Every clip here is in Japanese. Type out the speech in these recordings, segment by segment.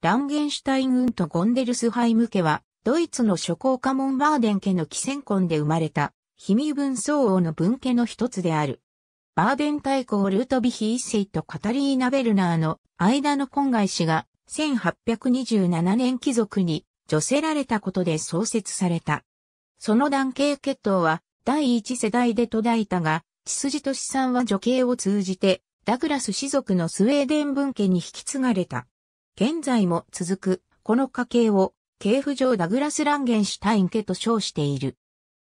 ランゲンシュタイン軍とゴンデルスハイム家は、ドイツの諸公家モンバーデン家の寄戦婚で生まれた、秘密分相応の分家の一つである。バーデン大公ルートビヒ一世とカタリーナ・ベルナーの間の婚外子が1827年貴族に除せられたことで創設された。その男系血統は第一世代で途絶えたが、血筋と資産は女系を通じてダグラス氏族のスウェーデン分家に引き継がれた。現在も続く、この家系を、系譜上ダグラス・ランゲンシュタイン家と称している。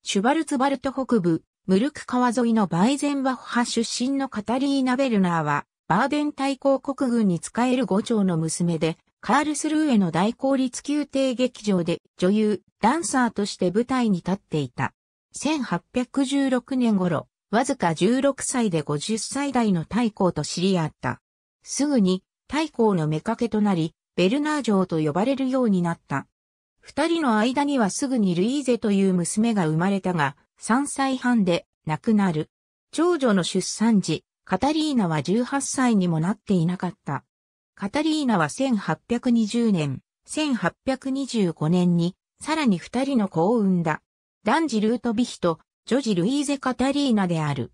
シュバルツバルト北部、ムルク川沿いのバイゼンバッハ出身のカタリーナ・ベルナーは、バーデン大公国軍に仕える五長の娘で、カールスルーへの大公立宮廷劇場で女優、ダンサーとして舞台に立っていた。1816年頃、わずか16歳で50歳代の大公と知り合った。すぐに大公の目掛けとなり、ベルナー城と呼ばれるようになった。二人の間にはすぐにルイーゼという娘が生まれたが、三歳半で亡くなる。長女の出産時、カタリーナは18歳にもなっていなかった。カタリーナは1820年、1825年に、さらに二人の子を産んだ。男児ルートビヒと、女児ルイーゼ・カタリーナである。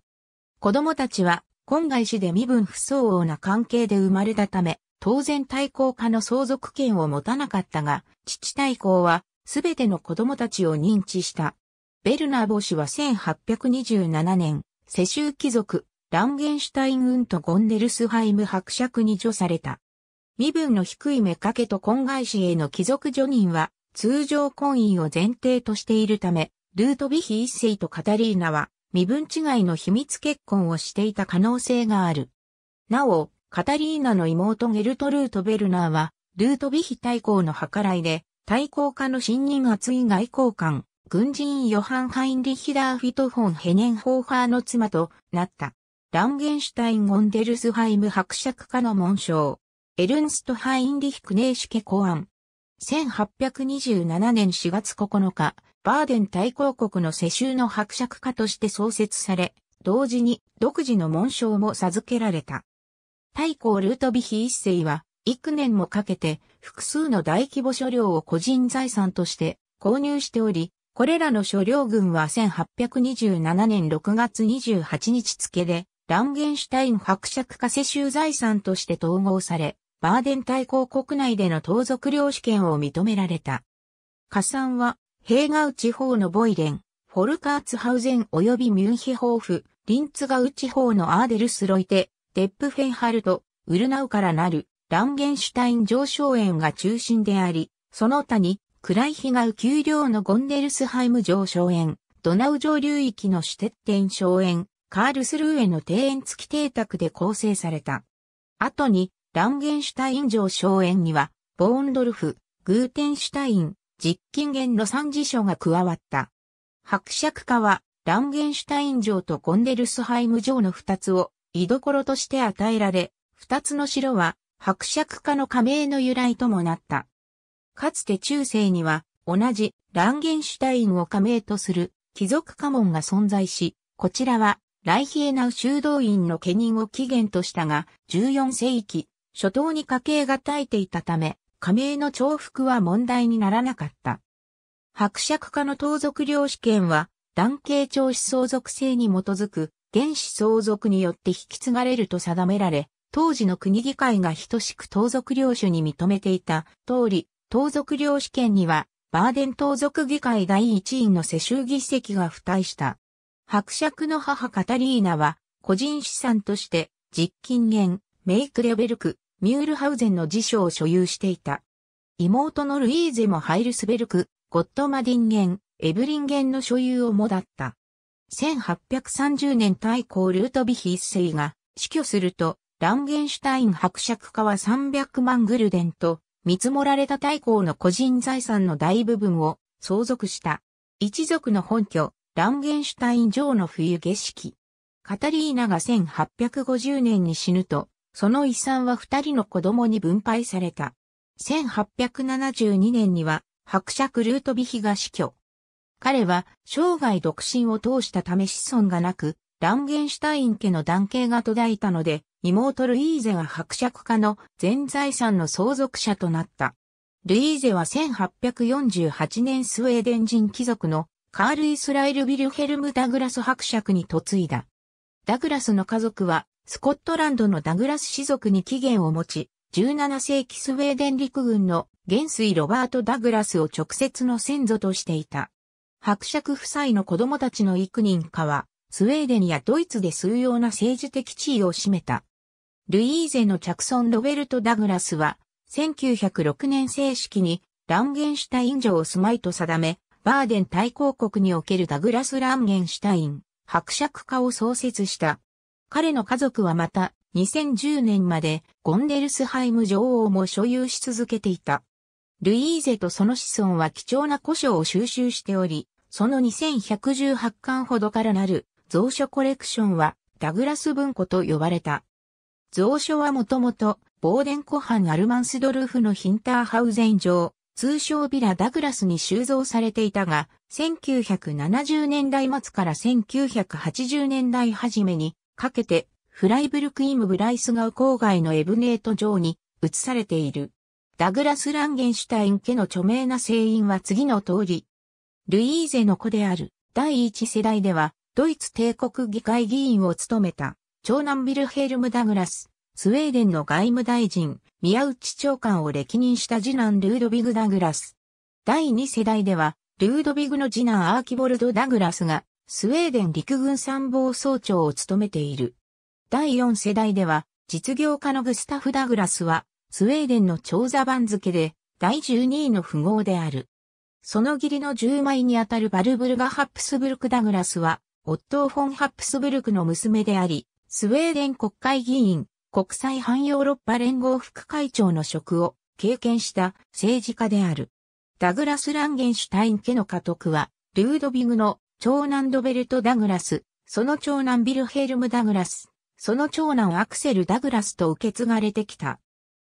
子供たちは、今外氏で身分不相応な関係で生まれたため、当然対抗家の相続権を持たなかったが、父対抗は、すべての子供たちを認知した。ベルナーボ氏は1827年、世襲貴族、ランゲンシュタインウンとゴンデルスハイム伯爵に除された。身分の低い目掛けと婚外子への貴族助任は、通常婚姻を前提としているため、ルートビヒ一世とカタリーナは、身分違いの秘密結婚をしていた可能性がある。なお、カタリーナの妹ゲルト・ルート・ベルナーは、ルート・ビヒ大公の計らいで、大公家の新任厚い外交官、軍人ヨハン・ハインリヒダー・フィト・フォン・ヘネンホーファーの妻となった。ランゲンシュタイン・ゴンデルスハイム伯爵家の紋章。エルンスト・ハインリヒ・クネーシュケ公ン。1827年4月9日、バーデン大公国の世襲の伯爵家として創設され、同時に独自の紋章も授けられた。大公ルートビヒ一世は、幾年もかけて複数の大規模所領を個人財産として購入しており、これらの所領軍は1827年6月28日付で、ランゲンシュタイン伯爵家世襲財産として統合され、バーデン大公国内での盗賊領主権を認められた。加算はヘーガウ地方のボイレン、フォルカーツハウゼン及びミュンヒホーフ、リンツガウ地方のアーデルスロイテ、デップフェンハルト、ウルナウからなる、ランゲンシュタイン上昇園が中心であり、その他に、クライヒガウ丘陵のゴンデルスハイム上昇園、ドナウ上流域のシュテッテン小園、カールスルーへの庭園付き邸宅で構成された。後に、ランゲンシュタイン上昇園には、ボーンドルフ、グーテンシュタイン、実金源の三辞書が加わった。伯爵家は、ランゲンシュタイン城とゴンデルスハイム城の二つを居所として与えられ、二つの城は伯爵家の加盟の由来ともなった。かつて中世には同じランゲンシュタインを加盟とする貴族家紋が存在し、こちらはライヒエナウ修道院の家人を起源としたが、14世紀、初頭に家計が絶えていたため、加盟の重複は問題にならなかった。伯爵家の盗賊領主権は、男系長子相続制に基づく、原始相続によって引き継がれると定められ、当時の国議会が等しく盗賊領主に認めていた通り、盗賊領主権には、バーデン盗賊議会第一員の世襲議席が付帯した。伯爵の母カタリーナは、個人資産として、実金元、メイクレベルク、ミュールハウゼンの辞書を所有していた。妹のルイーゼもハイルスベルク、ゴットマディンゲン、エブリンゲンの所有をもだった。1830年対抗ルートビヒ一世が死去すると、ランゲンシュタイン伯爵家は300万グルデンと、見積もられた大公の個人財産の大部分を相続した。一族の本拠、ランゲンシュタイン城の冬景色。カタリーナが1850年に死ぬと、その遺産は二人の子供に分配された。1872年には、伯爵ルートビヒが死去。彼は生涯独身を通したため子孫がなく、ランゲンシュタイン家の男系が途絶えたので、妹ルイーゼが伯爵家の全財産の相続者となった。ルイーゼは1848年スウェーデン人貴族のカール・イスラエル・ビルヘルム・ダグラス伯爵に嫁いだ。ダグラスの家族はスコットランドのダグラス氏族に起源を持ち、17世紀スウェーデン陸軍の元帥ロバート・ダグラスを直接の先祖としていた。伯爵夫妻の子供たちの幾人かは、スウェーデンやドイツで数うな政治的地位を占めた。ルイーゼの着村ロベルト・ダグラスは、1906年正式にランゲンシュタイン城を住まいと定め、バーデン大公国におけるダグラス・ランゲンシュタイン、伯爵家を創設した。彼の家族はまた、2010年までゴンデルスハイム女王も所有し続けていた。ルイーゼとその子孫は貴重な古書を収集しており、その2118巻ほどからなる蔵書コレクションはダグラス文庫と呼ばれた。蔵書はもともとボーデン湖畔アルマンスドルフのヒンターハウゼン城、通称ビラ・ダグラスに収蔵されていたが、1970年代末から1980年代初めにかけて、フライブルクイム・ブライスガウ郊外のエブネート城に移されている。ダグラス・ランゲンシュタイン家の著名な聖員は次の通り。ルイーゼの子である第一世代では、ドイツ帝国議会議員を務めた、長男ビルヘルム・ダグラス、スウェーデンの外務大臣、宮内長官を歴任した次男ルードビグ・ダグラス。第二世代では、ルードビグの次男アーキボルド・ダグラスが、スウェーデン陸軍参謀総長を務めている。第4世代では、実業家のグスタフ・ダグラスは、スウェーデンの長座番付で、第12位の富豪である。その義理の10枚にあたるバルブルガ・ハプスブルク・ダグラスは、オットー・フォン・ハプスブルクの娘であり、スウェーデン国会議員、国際反ヨーロッパ連合副会長の職を経験した政治家である。ダグラス・ランゲンシュタイン家の家督は、ルードビグの長男ドベルト・ダグラス、その長男ビルヘルム・ダグラス、その長男アクセル・ダグラスと受け継がれてきた。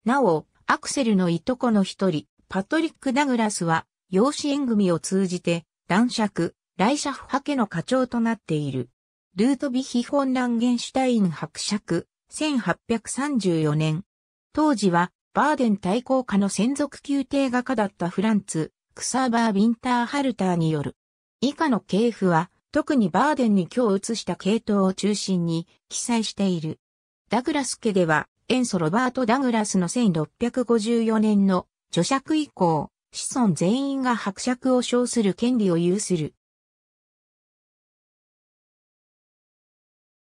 なお、アクセルのいとこの一人、パトリック・ダグラスは、養子縁組を通じて、男爵、来ャフ派家の課長となっている。ルートビヒ・フォン・ランゲンシュタイン伯爵、1834年。当時は、バーデン対抗下の専属宮廷画家だったフランツ、クサーバー・ウィンター・ハルターによる、以下の系譜は、特にバーデンに今日移した系統を中心に記載している。ダグラス家では、ンソ・ロバート・ダグラスの1654年の除爵以降、子孫全員が伯爵を称する権利を有する。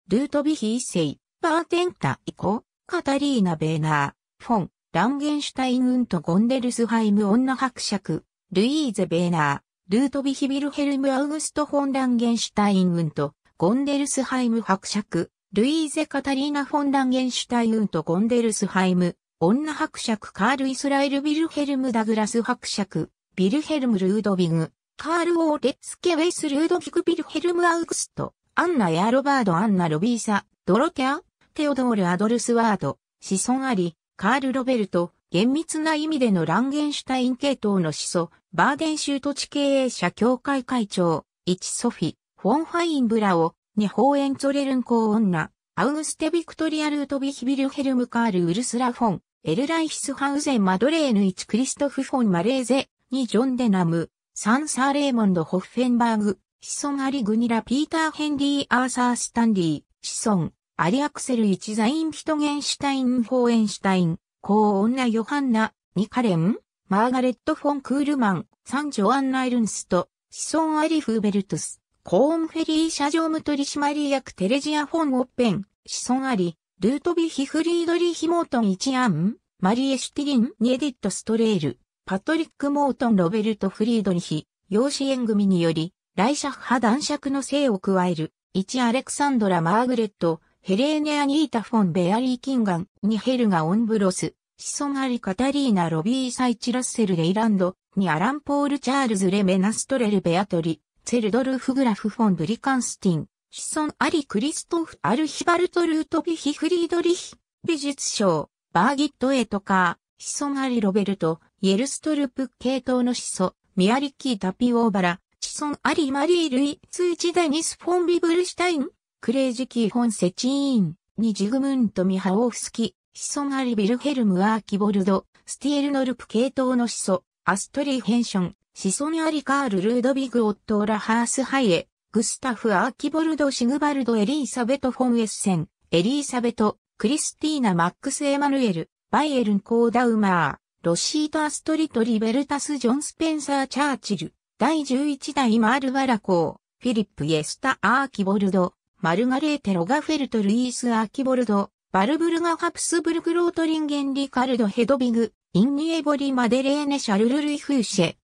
ルートビヒ一世、バーテンタ以降、カタリーナ・ベーナー、フォン、ランゲンシュタイン・ウント・ゴンデルスハイム女伯爵、ルイーゼ・ベーナー、ルートヴィヒ・ビルヘルム・アウグスト・フォン・ランゲンシュタイン軍と、ゴンデルスハイム伯爵、ルイーゼ・カタリーナ・フォン・ランゲンシュタインとゴンデルスハイム、女伯爵カール・イスラエル・ビルヘルム・ダグラス伯爵、ビルヘルム・ルードビグ、カール・オーレッツ・ケ・ウェイス・ルードビグ・ビルヘルム・アウグスト、アンナ・エア・ロバード・アンナ・ロビーサ、ドロテア、テオドール・アドルスワード、子孫あり、カール・ロベルト、厳密な意味でのランゲンシュタイン系統の始祖、バーデン州土地経営者協会会長、イチソフィ、フォンファインブラオ、ネホーエンツォレルン公女、アウグステ・ビクトリア・ルート・ビヒビル・ヘルム・カール・ウルスラ・フォン、エルライヒス・ハウゼン・マドレーヌ・イチ・クリストフ・フォン・マレーゼ、にジョン・デナム、サン・サー・レーモンド・ホッフェンバーグ、子孫アリ・グニラ・ピーター・ヘンリー・アーサー・スタンリー、子孫、アリ・アクセル・イチ・ザイン・ヒトゲンシュタイン・フォーエンシュタイン、公女ヨハンナ、ニカレン、マーガレット・フォン・クールマン、サン・ジョアン・ナイルンスと、シソン・アリフ・ーベルトス、コーン・フェリー社常務取締役テレジア・フォン・オッペン、シソン・アリ、ルートビヒ・フリードリー・ヒ・モートン・イチアン、マリエ・シュティリン・ニエディット・ストレール、パトリック・モートン・ロベルト・フリードリヒ、養子縁組により、来社派男爵の姓を加える、チ・アレクサンドラ・マーグレット、ヘレーネ・アニータ・フォン・ベアリー・キンガン、ニヘルガ・オンブロス、子ソあリ・カタリーナ・ロビー・サイチ・ラッセル・レイランド、にアラン・ポール・チャールズ・レ・メナストレル・ベアトリ、セルドルフ・グラフ・フォン・ブリカンスティン、シソン・アリ・クリストフ・アルヒバルト・ルート・ビヒ・フリードリヒ、美術賞、バーギット・エトカー、シソあリ・ロベルト、イェルストルプ系統の子孫、ミアリキー・タピオーバラ、子ソン・アリ・マリー・ルイ、ツーチ・デニス・フォン・ビブルシュタイン、クレイジ・キー・フォン・セチーン、ニジグムント・ミハオフスキ、シソアリビルヘルムアーキボルド、スティエルノルプ系統のシソ、アストリーヘンション、シソニアリカール・ルードビグ・オットーラ・ハース・ハイエ、グスタフ・アーキボルド・シグバルド・エリーサベト・フォン・エッセン、エリーサベト、クリスティーナ・マックス・エマヌエル、バイエルン・コーダウマー、ロシート・アストリト・リベルタス・ジョン・スペンサー・チャーチル、第11代マール・ワラコー、フィリップ・イエスタ・アーキボルド、マルガレーテ・ロガフェルト・ルイース・アーキボルド、バルブルガ・ハプスブルク・ロートリンゲン・リカルド・ヘドビグ、インニエボリ・マデレーネ・シャルルルイ・フーシェ。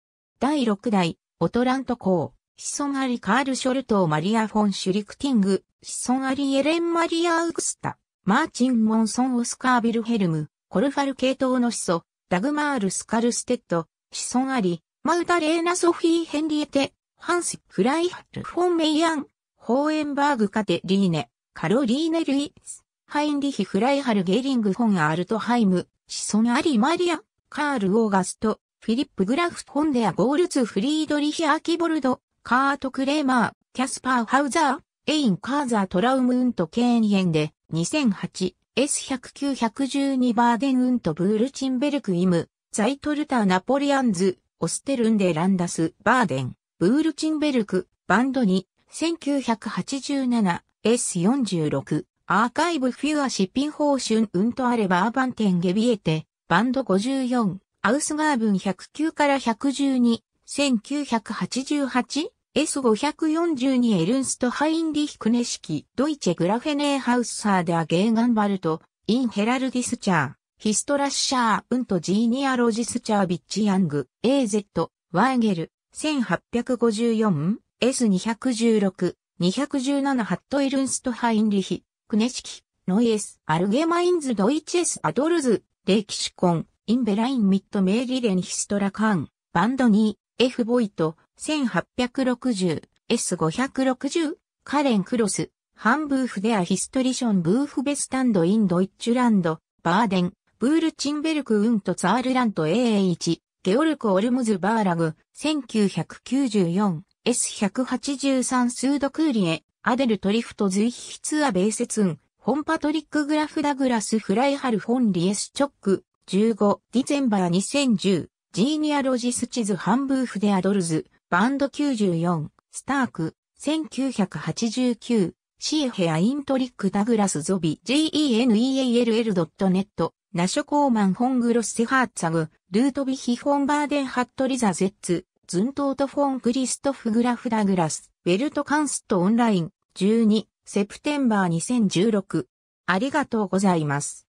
第6代、オトラント公、子孫ありカール・ショルトー・マリア・フォン・シュリクティング、子孫ありエレン・マリア・ウクスタ、マーチン・モンソン・オスカー・ビルヘルム、コルファル系統の子孫、ダグマール・スカルステッド、子孫あり、マウタレーナ・ソフィー・ヘンリエテ、ハンス・フライハル・フォン・メイアン、ホーエンバーグ・カテリーネ、カロリーネ・ルイス。ハインリヒ・フライハル・ゲーリング・フォン・アルトハイム、子孫アリ・マリア、カール・オーガスト、フィリップ・グラフ・フォンデア・ゴールツ・フリードリヒ・アーキボルド、カート・クレーマー、キャスパー・ハウザー、エイン・カーザー・トラウム・ウント・ケーニエンで、2008、S109-112 バーデン・ウント・ブールチンベルク・イム、ザイトルター・ナポリアンズ、オステルンデ・ランダス、バーデン、ブールチンベルク、バンドに、1987、S46、アーカイブフィアシピン報ーうんとあればアーバンテンゲビエテ、バンド54、アウスガーブン109から112、1988? S542 エルンスト・ハインリヒクネシキ、ドイチェ・グラフェネーハウサー・ダア・ゲーガンバルト、イン・ヘラルディスチャー、ヒストラッシャー・ウント・ジーニア・ロジスチャー・ビッチ・ヤング、AZ、ワーゲル、1854、S216、217ハット・エルンスト・ハインリヒ、クネシキ、ノイエス、アルゲマインズ・ドイチェス・アドルズ、レキシコン、インベライン・ミット・メーリレン・ヒストラ・カン、バンド2、F・ ボイト、1860、S560、カレン・クロス、ハンブーフ・デア・ヒストリション・ブーフ・ベスタンド・イン・ドイッチュランド、バーデン、ブール・チンベルク・ウント・ツァールラント AA1、ゲオルコ・オルムズ・バーラグ、1994、S183 スード・クーリエ、アデルトリフトズイヒツアベイセツン、ン・パトリックグラフダグラスフライハルフォンリエスチョック、15、ディゼンバー2010、ジーニアロジスチズ・ハンブーフデ・アドルズ、バンド94、スターク、1989、シーヘアイントリックダグラスゾビ GENEALL.net ナショコーマンホングロッセハーツァグルートビヒホンバーデンハットリザゼッツズントートフォンクリストフグラフダグラスウェルトカンストオンライン12セプテンバー2016ありがとうございます。